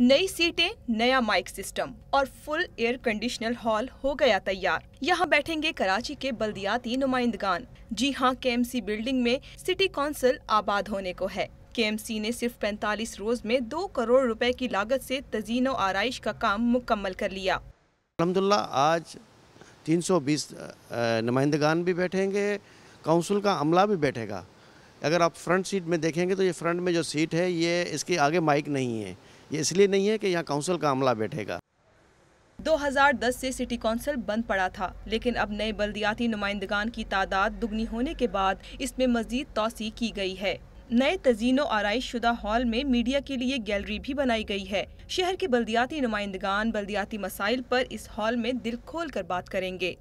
नई सीटें नया माइक सिस्टम और फुल एयर कंडीशनर हॉल हो गया तैयार यहाँ बैठेंगे कराची के बल्दियाती नुमाइंदगान जी हाँ के बिल्डिंग में सिटी काउंसिल आबाद होने को है के ने सिर्फ 45 रोज में दो करोड़ रुपए की लागत से तजीनो आरइश का काम मुकम्मल कर लिया अलहमदिल्ला आज 320 नुमाइंदगान भी बैठेंगे काउंसिल का अमला भी बैठेगा अगर आप फ्रंट सीट में देखेंगे तो ये फ्रंट में जो सीट है ये इसके आगे माइक नहीं है ये इसलिए नहीं है कि यहाँ काउंसिल का अमला बैठेगा 2010 से सिटी काउंसिल बंद पड़ा था लेकिन अब नए बल्दियाती नुमाइंदगान की तादाद दुगनी होने के बाद इसमें मजीद तोसी की गई है नए तजीनो आरइश शुदा हॉल में मीडिया के लिए गैलरी भी बनाई गई है शहर के बल्दियाती नुमाइंदगान बल्दियाती मसाइल पर इस हॉल में दिल खोल कर बात करेंगे